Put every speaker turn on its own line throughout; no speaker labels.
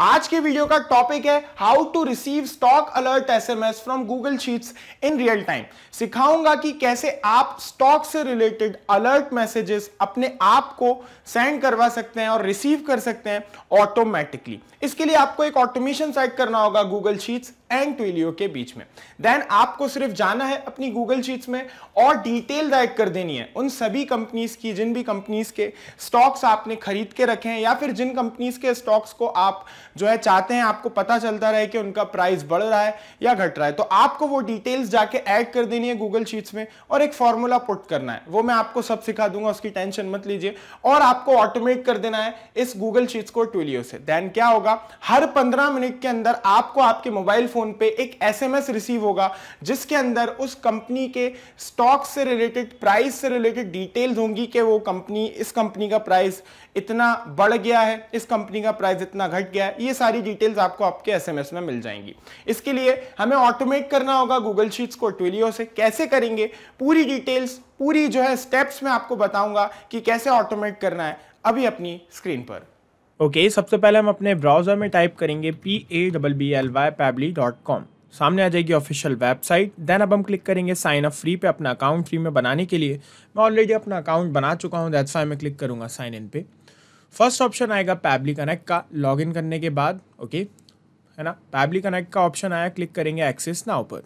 आज के वीडियो का टॉपिक है how to receive stock alert SMS from Google sheets in real time सिखाऊंगा कि कैसे आप स्टॉक से रिलेटेड अलर्ट मैसेजेस अपने आप को सेंड करवा सकते हैं और रिसीव कर सकते हैं ऑटोमेटिकली इसके लिए आपको एक ऑटोमेशन सेट करना होगा गूगल शीट्स एंड ट्विलियो के बीच में देन आपको सिर्फ जाना है अपनी गूगल शीट्स में और डिटेल दायर कर देनी है उन सभी कंपनीज की जिन भी कंपनीज के स्टॉक्स आपने खरीद के रखे हैं या फिर जिन कंपनीज के स्टॉक्स को आप जो है चाहते हैं आपको पता चलता रहे कि उनका प्राइस बढ़ रहा है या घट रहा है तो आपको वो डिटेल्स जाके ऐड कर देनी है गूगल शीट्स में और एक फॉर्मूला पुट करना है वो मैं आपको सब सिखा दूंगा उसकी टेंशन मत लीजिए और आपको ऑटोमेट कर देना है इस गूगल शीट्स को ट्विलियो से देन क्या होगा हर पंद्रह मिनट के अंदर आपको आपके मोबाइल फोन फ़ोन पे एक एसएमएस रिसीव होगा जिसके अंदर उस कंपनी के स्टॉक से रिलेटेड प्राइस से रिलेटेड डिटेल्स होंगी कि वो कंपनी इस कंपनी का प्राइस इतना बढ़ गया है इस कंपनी का प्राइस इतना घट गया है ये सारी डिटेल्स आपको आपके एसएमएस में मिल जाएंगी इसके लिए हमें ऑटोमेट करना होगा गूगल शीट्स को ट्विलियो से कैसे करेंगे पूरी डिटेल्स पूरी जो है स्टेप्स में आपको बताऊंगा कि कैसे ऑटोमेट करना है अभी अपनी स्क्रीन पर ओके okay, सबसे पहले हम अपने ब्राउज़र में टाइप करेंगे P A double B L Y Pabbly dot com सामने आ जाएगी ऑफिशियल वेबसाइट देन अब हम क्लिक करेंगे साइन अप फ्री पे अपना अकाउंट फ्री में बनाने के लिए मैं ऑलरेडी अपना अकाउंट बना चुका हूँ दैट्स वाई मैं क्लिक करूँगा साइन इन पे फर्स्ट ऑप्शन आएगा पैबली कनेक्ट का लॉग करने के बाद ओके okay, है ना पैबली कनेक्ट का ऑप्शन आया क्लिक करेंगे एक्सेस नाउ पर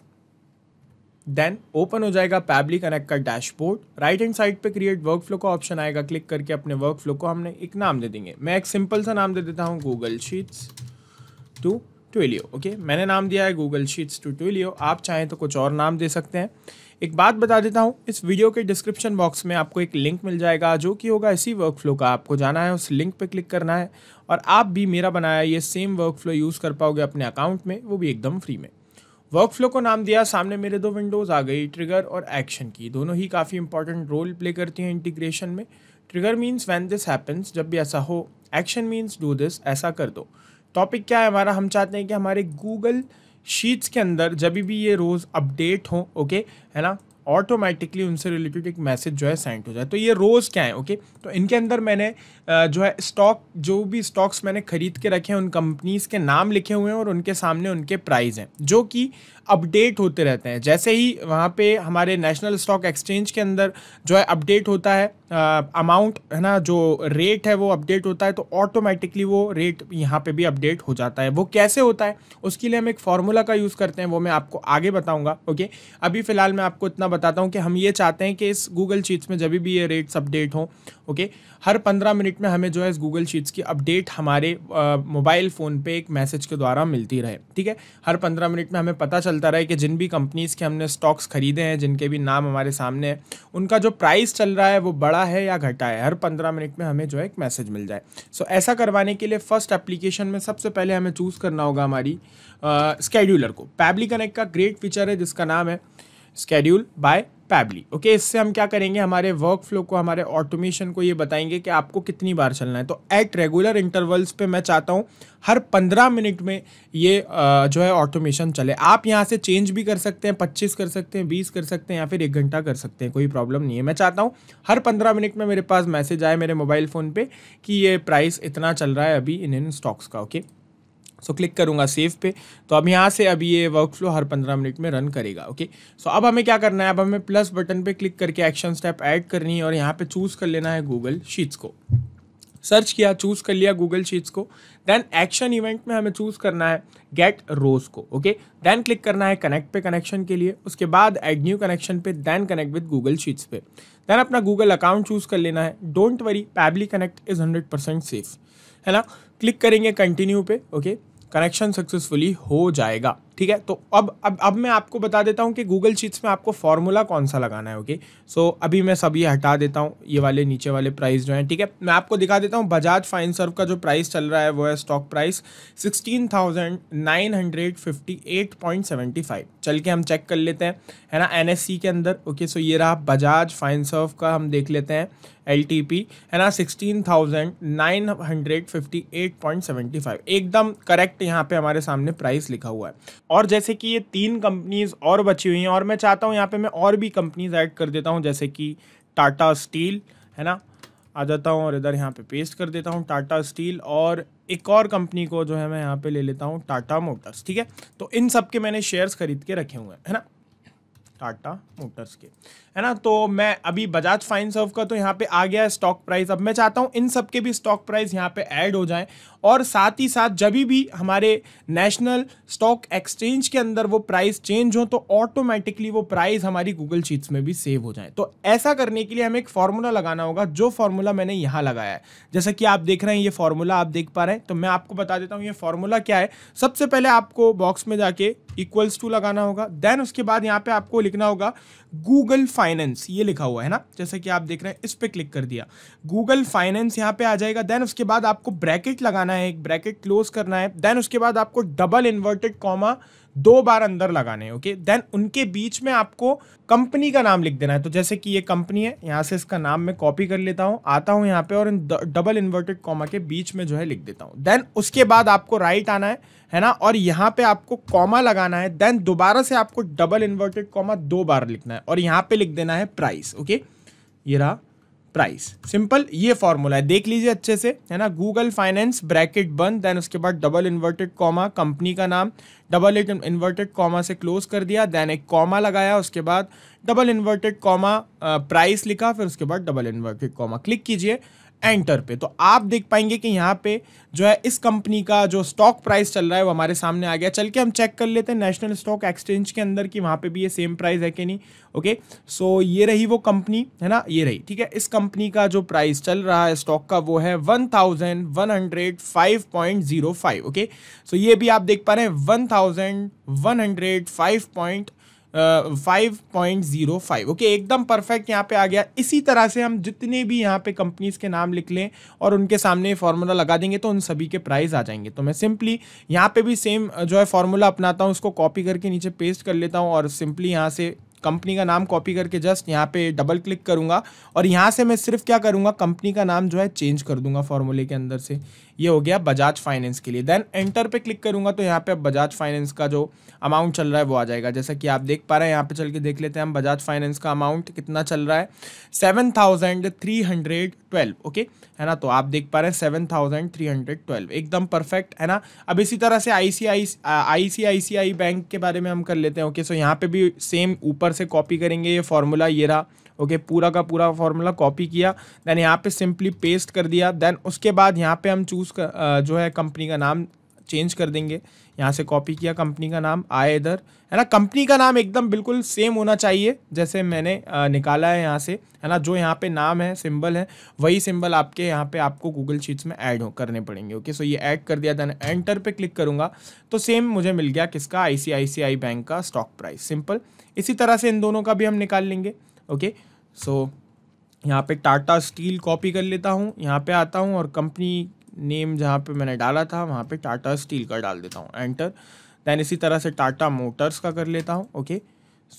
देन ओपन हो जाएगा पैबली कनेक्ट का डैशबोर्ड राइट हैंड साइड पे क्रिएट वर्क फ्लो का ऑप्शन आएगा क्लिक करके अपने वर्क फ्लो को हमने एक नाम दे देंगे मैं एक सिंपल सा नाम दे देता हूँ Google sheets to Twilio okay मैंने नाम दिया है गूगल शीट्स टू ट्विलियो आप चाहें तो कुछ और नाम दे सकते हैं एक बात बता देता हूँ इस वीडियो के डिस्क्रिप्शन बॉक्स में आपको एक लिंक मिल जाएगा जो कि होगा इसी वर्क फ्लो का आपको जाना है उस लिंक पर क्लिक करना है और आप भी मेरा बनाया ये सेम वर्क फ्लो यूज़ कर पाओगे अपने अकाउंट में वो भी एकदम फ्री में वर्क फ्लो को नाम दिया सामने मेरे दो विंडोज़ आ गई ट्रिगर और एक्शन की दोनों ही काफ़ी इंपॉर्टेंट रोल प्ले करती हैं इंटीग्रेशन में trigger means when this happens जब भी ऐसा हो एक्शन मीन्स डू दिस ऐसा कर दो टॉपिक क्या है हमारा हम चाहते हैं कि हमारे गूगल शीट्स के अंदर जब भी ये रोज़ अपडेट हो ओके है ना ऑटोमेटिकली उनसे रिलेटेड एक मैसेज जो है सेंड हो जाए तो ये रोज़ क्या है ओके तो इनके अंदर मैंने जो है स्टॉक जो भी स्टॉक्स मैंने खरीद के रखे हैं उन कंपनीज़ के नाम लिखे हुए हैं और उनके सामने उनके प्राइस हैं जो कि अपडेट होते रहते हैं जैसे ही वहाँ पे हमारे नेशनल स्टॉक एक्सचेंज के अंदर जो है अपडेट होता है अमाउंट है ना जो रेट है वो अपडेट होता है तो ऑटोमेटिकली वो रेट यहाँ पे भी अपडेट हो जाता है वो कैसे होता है उसके लिए हम एक फार्मूला का यूज़ करते हैं वो मैं आपको आगे बताऊँगा ओके अभी फ़िलहाल मैं आपको इतना बताता हूँ कि हम ये चाहते हैं कि इस गूगल शीट्स में जब भी ये रेट्स अपडेट हों ओके हर पंद्रह मिनट में हमें जो है इस गूगल शीट्स की अपडेट हमारे मोबाइल फ़ोन पर एक मैसेज के द्वारा मिलती रहे ठीक है हर पंद्रह मिनट में हमें पता चल चलता रहा है कि जिन भी कंपनीज़ के हमने स्टॉक्स खरीदे हैं जिनके भी नाम हमारे सामने हैं उनका जो प्राइस चल रहा है वो बड़ा है या घटा है हर पंद्रह मिनट में हमें जो है एक मैसेज मिल जाए सो ऐसा करवाने के लिए फ़र्स्ट एप्लीकेशन में सबसे पहले हमें चूज़ करना होगा हमारी स्केड्यूलर को पैबली कनेक्ट का ग्रेट फीचर है जिसका नाम है स्केड्यूल बाय फैबली ओके इससे हम क्या करेंगे हमारे वर्क फ्लो को हमारे ऑटोमेशन को ये बताएंगे कि आपको कितनी बार चलना है तो एट रेगुलर इंटरवल्स पे मैं चाहता हूँ हर पंद्रह मिनट में ये जो है ऑटोमेशन चले आप यहाँ से चेंज भी कर सकते हैं पच्चीस कर सकते हैं बीस कर सकते हैं या फिर एक घंटा कर सकते हैं कोई प्रॉब्लम नहीं है मैं चाहता हूँ हर पंद्रह मिनट में मेरे पास मैसेज आए मेरे मोबाइल फ़ोन पर कि ये प्राइस इतना चल रहा है अभी इन इन स्टॉक्स का okay okay? So so, click करूँगा सेव पे तो अब यहाँ से अब ये वर्क फ्लो हर पंद्रह मिनट में रन करेगा ओके सो so, अब हमें क्या करना है अब हमें प्लस बटन पे क्लिक करके एक्शन स्टेप ऐड करनी है और यहाँ पे चूज़ कर लेना है गूगल शीट्स को सर्च किया चूज़ कर लिया गूगल शीट्स को देन एक्शन इवेंट में हमें चूज़ करना है गेट रोज को ओके देन क्लिक करना है कनेक्ट पे कनेक्शन के लिए उसके बाद एड न्यू कनेक्शन पे then connect with Google sheets पे देन अपना गूगल अकाउंट चूज़ कर लेना है don't worry Pabbly connect is hundred percent safe है ना क्लिक करेंगे कंटिन्यू पे ओके okay? कनेक्शन सक्सेसफुली हो जाएगा ठीक है तो अब अब अब मैं आपको बता देता हूँ कि गूगल शीट्स में आपको फॉर्मूला कौन सा लगाना है ओके सो so, अभी मैं सब ये हटा देता हूँ ये वाले नीचे वाले प्राइस जो हैं ठीक है मैं आपको दिखा देता हूँ बजाज फाइन सर्व का जो प्राइस चल रहा है वो है stock price sixteen thousand nine hundred fifty eight point seventy five चल के हम चेक कर लेते हैं है ना एन के अंदर ओके सो so ये रहा बजाज फाइन सर्व का हम देख लेते हैं एल है ना sixteen thousand nine hundred fifty eight point seventy five एकदम करेक्ट यहाँ पे हमारे सामने प्राइस लिखा हुआ है और जैसे कि ये तीन कंपनीज और बची हुई हैं और मैं चाहता हूँ यहाँ पे मैं और भी कंपनीज ऐड कर देता हूँ जैसे कि टाटा स्टील है ना आ जाता हूँ और इधर यहाँ पे पेस्ट कर देता हूँ टाटा स्टील और एक और कंपनी को जो है मैं यहाँ पे ले लेता हूँ टाटा मोटर्स ठीक है तो इन सब के मैंने शेयर्स खरीद के रखे हुए हैं है ना टाटा मोटर्स के है ना तो मैं अभी बजाज फाइन सर्व का तो यहाँ पे आ गया है स्टॉक प्राइस अब मैं चाहता हूँ इन सब के भी स्टॉक प्राइस यहाँ पे ऐड हो जाएं और साथ ही साथ जब भी हमारे नेशनल स्टॉक एक्सचेंज के अंदर वो प्राइस चेंज हो तो ऑटोमेटिकली वो प्राइस हमारी गूगल शीट्स में भी सेव हो जाए तो ऐसा करने के लिए हमें एक फार्मूला लगाना होगा जो फार्मूला मैंने यहाँ लगाया है जैसा कि आप देख रहे हैं ये फार्मूला आप देख पा रहे हैं तो मैं आपको बता देता हूँ ये फार्मूला क्या है सबसे पहले आपको बॉक्स में जाके इक्वल्स टू लगाना होगा देन उसके बाद यहाँ पर आपको लिखना होगा गूगल फाइन फाइनेंस ये लिखा हुआ है ना जैसे कि आप देख रहे हैं इस पर क्लिक कर दिया गूगल फाइनेंस यहाँ पे आ जाएगा देन उसके बाद आपको ब्रैकेट लगाना है एक ब्रैकेट क्लोज करना है देन उसके बाद आपको डबल इन्वर्टेड कॉमा दो बार अंदर लगाने ओके देन उनके बीच में आपको कंपनी का नाम लिख देना है तो जैसे कि ये कंपनी है यहाँ से इसका नाम मैं कॉपी कर लेता हूँ आता हूँ यहाँ पे और इन डबल इन्वर्टेड कॉमा के बीच में जो है लिख देता हूँ देन उसके बाद आपको राइट आना है है ना और यहाँ पे आपको कॉमा लगाना है देन दोबारा से आपको डबल इन्वर्टेड कॉमा दो बार लिखना है और यहाँ पे लिख देना है प्राइस ओके ये रहा प्राइस सिंपल ये फॉर्मूला है देख लीजिए अच्छे से है ना गूगल फाइनेंस ब्रैकेट बंद देन उसके बाद डबल इन्वर्टेड कॉमा कंपनी का नाम डबल इन्वर्टेड कॉमा से क्लोज कर दिया देन एक कॉमा लगाया उसके बाद डबल इन्वर्टेड कॉमा प्राइस लिखा फिर उसके बाद डबल इन्वर्टेड कॉमा क्लिक कीजिए एंटर पे तो आप देख पाएंगे कि यहाँ पे जो है इस कंपनी का जो स्टॉक प्राइस चल रहा है वो हमारे सामने आ गया चल के हम चेक कर लेते हैं नेशनल स्टॉक एक्सचेंज के अंदर कि वहाँ पे भी ये सेम प्राइस है कि नहीं ओके सो ये रही वो कंपनी है ना ये रही ठीक है इस कंपनी का जो प्राइस चल रहा है स्टॉक का वो है one thousand one hundred five point zero five okay so ये भी आप देख पा रहे हैं one thousand one hundred five point five point zero five okay एकदम परफेक्ट यहाँ पे आ गया इसी तरह से हम जितने भी यहाँ पे कंपनीज के नाम लिख लें और उनके सामने फार्मूला लगा देंगे तो उन सभी के प्राइस आ जाएंगे तो मैं सिंपली यहाँ पे भी सेम जो है फार्मूला अपनाता हूँ उसको कॉपी करके नीचे पेस्ट कर लेता हूँ और सिंपली यहाँ से कंपनी का नाम कॉपी करके जस्ट यहाँ पे डबल क्लिक करूँगा और यहाँ से मैं सिर्फ क्या करूँगा कंपनी का नाम जो है चेंज कर दूंगा फॉर्मूले के अंदर से ये हो गया बजाज फाइनेंस के लिए देन एंटर पे क्लिक करूँगा तो यहाँ पे अब बजाज फाइनेंस का जो अमाउंट चल रहा है वो आ जाएगा जैसा कि आप देख पा रहे हैं यहाँ पे चल के देख लेते हैं हम बजाज फाइनेंस का अमाउंट कितना चल रहा है seven thousand three hundred twelve okay है ना तो आप देख पा रहे हैं seven thousand three hundred twelve एकदम परफेक्ट है ना अब इसी तरह से आई सी आई सी आई सी आई बैंक के बारे में हम कर लेते हैं ओके सो यहाँ पे भी सेम ऊपर ऊपर से कॉपी करेंगे ये फॉर्मूला ये रहा ओके okay, पूरा का पूरा फॉर्मूला कॉपी किया देन यहाँ पे सिंपली पेस्ट कर दिया देन उसके बाद यहाँ पे हम चूज़ कर जो है कंपनी का नाम चेंज कर देंगे यहाँ से कॉपी किया कंपनी का नाम आए इधर है ना कंपनी का नाम एकदम बिल्कुल सेम होना चाहिए जैसे मैंने निकाला है यहाँ से है ना जो यहाँ पे नाम है सिंबल है वही सिंबल आपके यहाँ पे आपको गूगल शीट्स में ऐड हो करने पड़ेंगे ओके सो ये ऐड कर दिया देन एंटर पे क्लिक करूँगा तो सेम मुझे मिल गया किसका आई बैंक का स्टॉक प्राइस सिंपल इसी तरह से इन दोनों का भी हम निकाल लेंगे ओके सो यहाँ पे टाटा स्टील कॉपी कर लेता हूँ यहाँ पे आता हूँ और कंपनी नेम जहाँ पे मैंने डाला था वहाँ पे टाटा स्टील का डाल देता हूँ एंटर दैन इसी तरह से टाटा मोटर्स का कर लेता हूँ ओके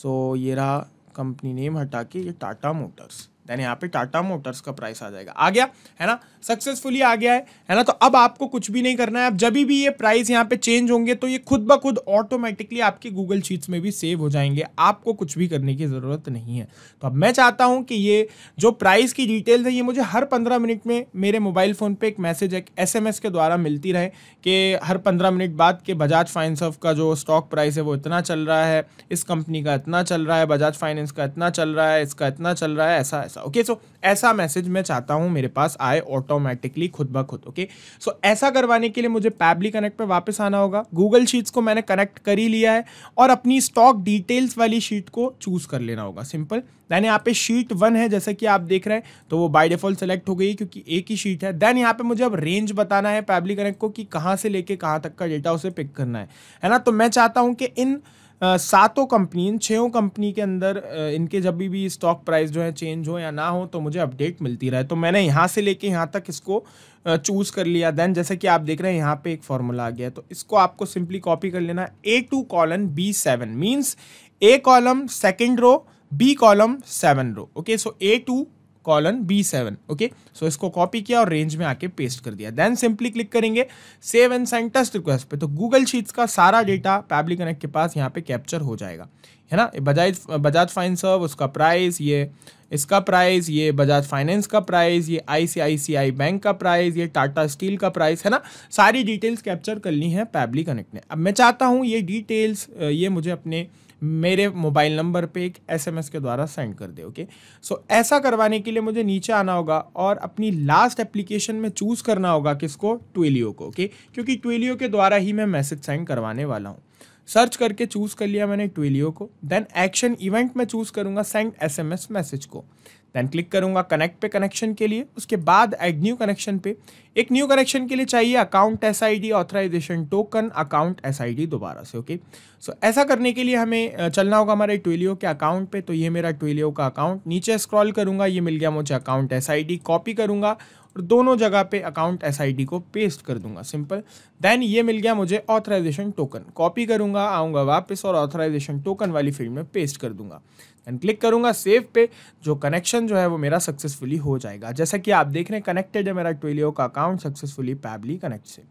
सो ये रहा कंपनी नेम हटा के ये टाटा मोटर्स देन यहाँ पे टाटा मोटर्स का प्राइस आ जाएगा आ गया है ना सक्सेसफुली आ गया है है ना तो अब आपको कुछ भी नहीं करना है अब जब भी ये प्राइस यहाँ पे चेंज होंगे तो ये खुद ब खुद ऑटोमेटिकली आपकी गूगल शीट्स में भी सेव हो जाएंगे आपको कुछ भी करने की ज़रूरत नहीं है तो अब मैं चाहता हूँ कि ये जो प्राइस की डिटेल्स है ये मुझे हर पंद्रह मिनट में मेरे मोबाइल फ़ोन पर एक मैसेज एक एस के द्वारा मिलती रहे कि हर पंद्रह मिनट बाद के बजाज फाइनेंस का जो स्टॉक प्राइस है वो इतना चल रहा है इस कंपनी का इतना चल रहा है बजाज फाइनेंस का इतना चल रहा है इसका इतना चल रहा है ऐसा ऐसा ओके सो ऐसा मैसेज मैं चाहता हूँ मेरे पास आए ऑटोमेटिकली खुद ब खुद ओके सो ऐसा करवाने के लिए मुझे पैबली कनेक्ट पर वापस आना होगा गूगल शीट्स को मैंने कनेक्ट कर ही लिया है और अपनी स्टॉक डिटेल्स वाली शीट को चूज़ कर लेना होगा सिंपल देन यहाँ पे शीट वन है जैसा कि आप देख रहे हैं तो वो बाय डिफॉल्ट सेलेक्ट हो गई क्योंकि एक ही शीट है देन यहाँ पे मुझे अब रेंज बताना है पैबली कनेक्ट को कि कहाँ से लेके कहाँ तक का डेटा उसे पिक करना है है ना तो मैं चाहता हूँ कि इन सातों कंपनी इन छो कंपनी के अंदर इनके जब भी, भी स्टॉक प्राइस जो है चेंज हो या ना हो तो मुझे अपडेट मिलती रहे तो मैंने यहाँ से लेके यहाँ तक इसको चूज़ कर लिया देन जैसे कि आप देख रहे हैं यहाँ पे एक फॉर्मूला आ गया तो इसको आपको सिंपली कॉपी कर लेना A two colon B seven means A column second row B column seven row okay so A two colon B seven okay so इसको कॉपी किया और रेंज में आके पेस्ट कर दिया देन सिंपली क्लिक करेंगे save and sign test request पे तो गूगल शीट्स का सारा डेटा पैबली कनेक्ट के पास यहाँ पे कैप्चर हो जाएगा है ना बजाज बजाज फाइन सर्व उसका प्राइस ये इसका प्राइस ये बजाज फाइनेंस का प्राइस ये आईसीआईसीआई बैंक का प्राइस ये टाटा स्टील का प्राइस है ना सारी डिटेल्स कैप्चर कर ली है पैबली कनेक्ट ने अब मैं चाहता हूँ ये डिटेल्स ये मुझे अपने मेरे मोबाइल नंबर पे एक एसएमएस के द्वारा सेंड कर दे ओके सो so, ऐसा करवाने के लिए मुझे नीचे आना होगा और अपनी लास्ट एप्लीकेशन में चूज़ करना होगा किसको ट्वेलियो को ओके क्योंकि ट्वेलियो के द्वारा ही मैं मैसेज सेंड करवाने वाला हूँ सर्च करके चूज़ कर लिया मैंने ट्विलियो को देन एक्शन इवेंट में चूज़ करूंगा send S M S message को देन क्लिक करूंगा कनेक्ट पे कनेक्शन के लिए उसके बाद एड न्यू कनेक्शन पे एक न्यू कनेक्शन के लिए चाहिए account S I D authorization token account S I D दोबारा से ओके सो so, ऐसा करने के लिए हमें चलना होगा हमारे ट्विलियो के अकाउंट पे तो ये मेरा ट्विलियो का अकाउंट नीचे स्क्रॉल करूंगा ये मिल गया मुझे account S I D copy करूंगा और दोनों जगह पे अकाउंट एस को पेस्ट कर दूंगा सिंपल देन ये मिल गया मुझे ऑथराइजेशन टोकन कॉपी करूंगा आऊंगा वापस और ऑथराइजेशन टोकन वाली फील्ड में पेस्ट कर दूंगा एंड क्लिक करूंगा सेव पे जो कनेक्शन जो है वो मेरा सक्सेसफुली हो जाएगा जैसा कि आप देख रहे हैं कनेक्टेड है मेरा ट्विलियो का अकाउंट सक्सेसफुली पैबली कनेक्ट से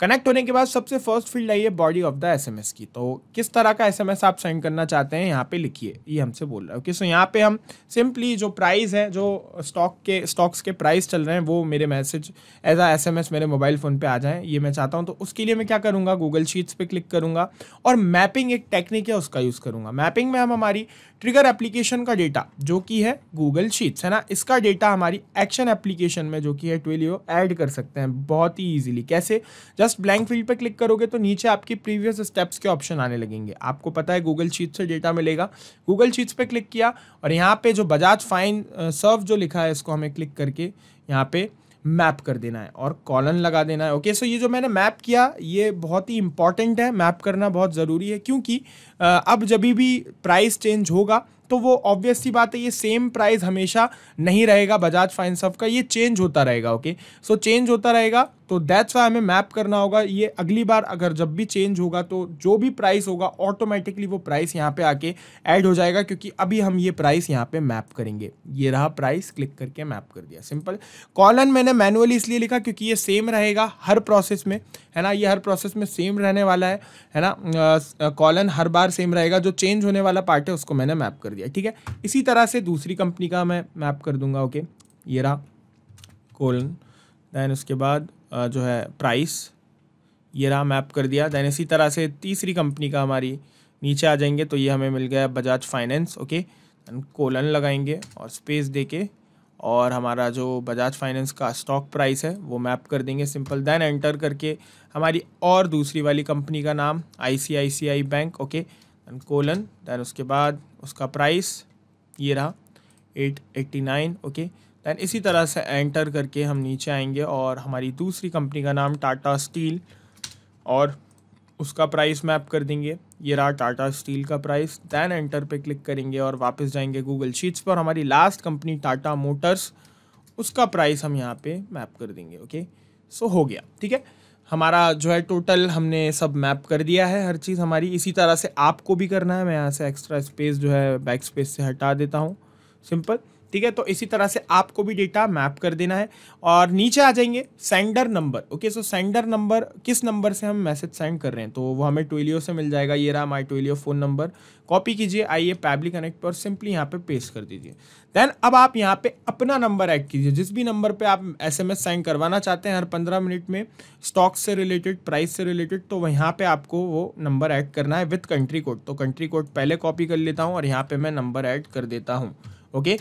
कनेक्ट होने के बाद सबसे फर्स्ट फील्ड आई है बॉडी ऑफ द एसएमएस की तो किस तरह का एसएमएस आप सेंड करना चाहते हैं यहाँ पे लिखिए ये हमसे बोल रहा है ओके सो यहाँ पे हम सिंपली जो प्राइस है जो स्टॉक के स्टॉक्स के प्राइस चल रहे हैं वो मेरे मैसेज एज आ एस मेरे मोबाइल फ़ोन पे आ जाएँ ये मैं चाहता हूँ तो उसके लिए मैं क्या करूँगा गूगल शीट्स पर क्लिक करूँगा और मैपिंग एक टेक्निक है उसका यूज़ करूँगा मैपिंग में हम हमारी ट्रिगर एप्लीकेशन का डेटा जो कि है गूगल शीट्स है ना इसका डेटा हमारी एक्शन एप्लीकेशन में जो कि है ट्वेलियो ऐड कर सकते हैं बहुत ही ईजिली कैसे जस्ट ब्लैंक फील्ड पर क्लिक करोगे तो नीचे आपकी प्रीवियस स्टेप्स के ऑप्शन आने लगेंगे आपको पता है गूगल शीट से डेटा मिलेगा गूगल शीट्स पर क्लिक किया और यहाँ पर जो बजाज फाइन सर्व जो लिखा है इसको हमें क्लिक करके यहाँ पे मैप कर देना है और कॉलन लगा देना है ओके सो ये जो मैंने मैप किया ये बहुत ही इंपॉर्टेंट है मैप करना बहुत ज़रूरी है क्योंकि अब जब भी प्राइस चेंज होगा तो वो ऑब्वियस सी बात है ये सेम प्राइस हमेशा नहीं रहेगा बजाज फाइन सब का ये चेंज होता रहेगा ओके सो चेंज होता रहेगा तो दैट्स वाई हमें मैप करना होगा ये अगली बार अगर जब भी चेंज होगा तो जो भी प्राइस होगा ऑटोमेटिकली वो प्राइस यहाँ पे आके ऐड हो जाएगा क्योंकि अभी हम ये प्राइस यहाँ पे मैप करेंगे ये रहा प्राइस क्लिक करके मैप कर दिया सिंपल कॉलन मैंने मैनुअली इसलिए लिखा क्योंकि ये सेम रहेगा हर प्रोसेस में है ना ये हर प्रोसेस में सेम रहने वाला है है ना कॉलन हर बार सेम रहेगा जो चेंज होने वाला पार्ट है उसको मैंने मैप कर दिया ठीक है इसी तरह से दूसरी कंपनी का मैं मैप कर दूंगा ओके ये रहा कोलन दैन उसके बाद जो है प्राइस ये रहा मैप कर दिया दैन इसी तरह से तीसरी कंपनी का हमारी नीचे आ जाएंगे तो ये हमें मिल गया Bajaj finance okay and colon लगाएंगे और स्पेस दे के और हमारा जो बजाज फाइनेंस का स्टॉक प्राइस है वो मैप कर देंगे सिंपल देन एंटर करके हमारी और दूसरी वाली कंपनी का नाम I bank okay and colon then उसके बाद उसका प्राइस ये रहा eight eighty nine okay then इसी तरह से एंटर करके हम नीचे आएंगे और हमारी दूसरी कंपनी का नाम टाटा स्टील और उसका प्राइस मैप कर देंगे ये रहा टाटा स्टील का प्राइस दैन एंटर पे क्लिक करेंगे और वापस जाएंगे गूगल शीट्स पर हमारी लास्ट कंपनी टाटा मोटर्स उसका प्राइस हम यहाँ पे मैप कर देंगे ओके सो हो गया ठीक है हमारा जो है टोटल हमने सब मैप कर दिया है हर चीज़ हमारी इसी तरह से आपको भी करना है मैं यहाँ से एक्स्ट्रा स्पेस जो है बैक स्पेस से हटा देता हूँ सिंपल ठीक है तो इसी तरह से आपको भी डेटा मैप कर देना है और नीचे आ जाएंगे sender number okay so sender number किस नंबर से हम मैसेज सेंड कर रहे हैं तो वो हमें ट्विलियो से मिल जाएगा ये रहा my Twilio phone number copy कीजिए आइए पैबली कनेक्ट पर सिंपली यहाँ पे पेस्ट कर दीजिए देन अब आप यहाँ पे अपना नंबर ऐड कीजिए जिस भी नंबर पे आप एसएमएस सेंड करवाना चाहते हैं हर पंद्रह मिनट में स्टॉक से रिलेटेड प्राइस से रिलेटेड तो यहाँ पे आपको वो नंबर ऐड करना है विथ कंट्री कोड तो कंट्री कोड पहले कॉपी कर लेता हूँ और यहाँ पे मैं नंबर ऐड कर देता हूँ ओके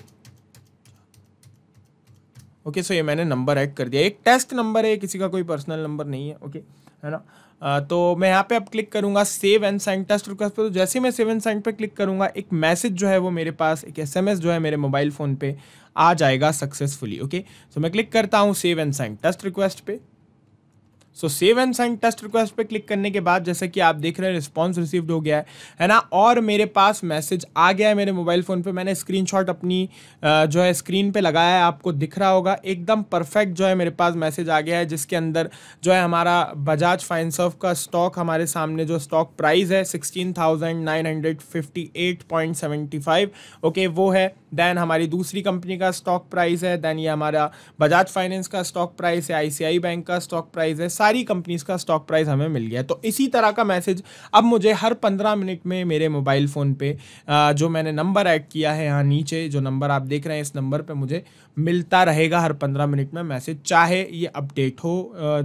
ओके सो ये मैंने नंबर ऐड कर दिया एक टेस्ट नंबर है किसी का कोई पर्सनल नंबर नहीं है ओके है ना तो मैं यहाँ पे अब क्लिक करूँगा save and sign test request पे तो जैसे ही मैं सेव एंड साइन पे क्लिक करूँगा एक मैसेज जो है वो मेरे पास एक एसएमएस जो है मेरे मोबाइल फ़ोन पे आ जाएगा सक्सेसफुली ओके सो मैं क्लिक करता हूँ save and sign test request पे so save and send test request पे क्लिक करने के बाद जैसे कि आप देख रहे हैं रिस्पॉन्स रिसीव्ड हो गया है है ना और मेरे पास मैसेज आ गया है मेरे मोबाइल फ़ोन पे मैंने स्क्रीनशॉट अपनी जो है स्क्रीन पे लगाया है आपको दिख रहा होगा एकदम परफेक्ट जो है मेरे पास मैसेज आ गया है जिसके अंदर जो है हमारा बजाज फाइनसर्व का स्टॉक हमारे सामने जो स्टॉक प्राइस है सिक्सटीन ओके वो है देन हमारी दूसरी कंपनी का स्टॉक प्राइस है देन ये हमारा बजाज फाइनेंस का स्टॉक प्राइस है आई बैंक का स्टॉक प्राइस है सारी कंपनीज का स्टॉक प्राइस हमें मिल गया तो इसी तरह का मैसेज अब मुझे हर पंद्रह मिनट में मेरे मोबाइल फ़ोन पे जो मैंने नंबर ऐड किया है यहाँ नीचे जो नंबर आप देख रहे हैं इस नंबर पे मुझे मिलता रहेगा हर पंद्रह मिनट में मैसेज चाहे ये अपडेट हो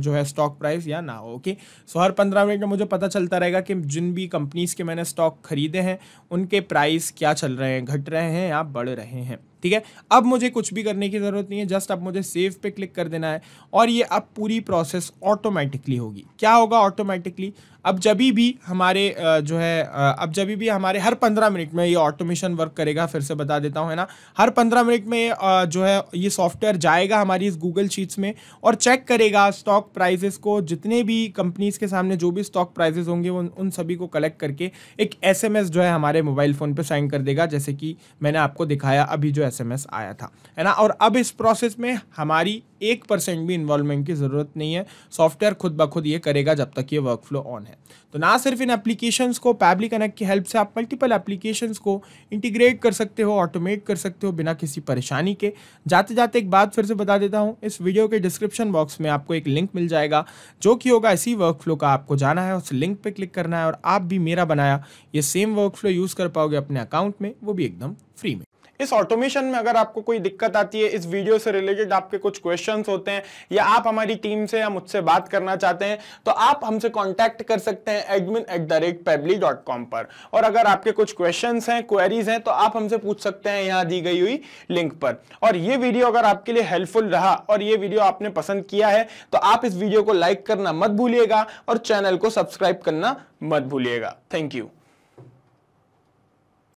जो है स्टॉक प्राइस या ना हो ओके सो हर पंद्रह मिनट में मुझे पता चलता रहेगा कि जिन भी कंपनीज़ के मैंने स्टॉक खरीदे हैं उनके प्राइस क्या चल रहे हैं घट रहे हैं या बढ़ रहे हैं ठीक है अब मुझे कुछ भी करने की ज़रूरत नहीं है जस्ट अब मुझे सेव पे क्लिक कर देना है और ये अब पूरी प्रोसेस ऑटोमेटिकली होगी क्या होगा ऑटोमेटिकली अब जब भी हमारे जो है अब जब भी हमारे हर पंद्रह मिनट में ये ऑटोमेशन वर्क करेगा फिर से बता देता हूँ है ना हर पंद्रह मिनट में जो है ये सॉफ्टवेयर जाएगा हमारी इस गूगल शीट्स में और चेक करेगा स्टॉक प्राइजेस को जितने भी कंपनीज़ के सामने जो भी स्टॉक प्राइजेस होंगे उन उन सभी को कलेक्ट करके एक एस जो है हमारे मोबाइल फ़ोन पर साइन कर देगा जैसे कि मैंने आपको दिखाया अभी जो एस आया था है ना और अब इस प्रोसेस में हमारी एक परसेंट भी इन्वॉल्वमेंट की ज़रूरत नहीं है सॉफ्टवेयर खुद ब खुद ये करेगा जब तक ये वर्क फ्लो ऑन है तो ना सिर्फ इन एप्लीकेशन को पैबली कनेक्ट की हेल्प से आप मल्टीपल एप्लीकेशन को इंटीग्रेट कर सकते हो ऑटोमेट कर सकते हो बिना किसी परेशानी के जाते जाते एक बात फिर से बता देता हूँ इस वीडियो के डिस्क्रिप्शन बॉक्स में आपको एक लिंक मिल जाएगा जो कि होगा इसी वर्क फ्लो का आपको जाना है उस लिंक पर क्लिक करना है और आप भी मेरा बनाया ये सेम वर्क फ्लो यूज़ कर पाओगे अपने अकाउंट में वो भी एकदम फ्री में इस ऑटोमेशन में अगर आपको कोई दिक्कत आती है इस वीडियो से रिलेटेड आपके कुछ क्वेश्चन होते हैं या आप हमारी टीम से या मुझसे बात करना चाहते हैं तो आप हमसे कॉन्टैक्ट कर सकते हैं admin at the rate pebbly dot com पर और अगर आपके कुछ क्वेश्चन हैं क्वेरीज हैं तो आप हमसे पूछ सकते हैं यहाँ दी गई हुई लिंक पर और ये वीडियो अगर आपके लिए हेल्पफुल रहा और ये वीडियो आपने पसंद किया है तो आप इस वीडियो को लाइक करना मत भूलिएगा और चैनल को सब्सक्राइब करना मत भूलिएगा थैंक यू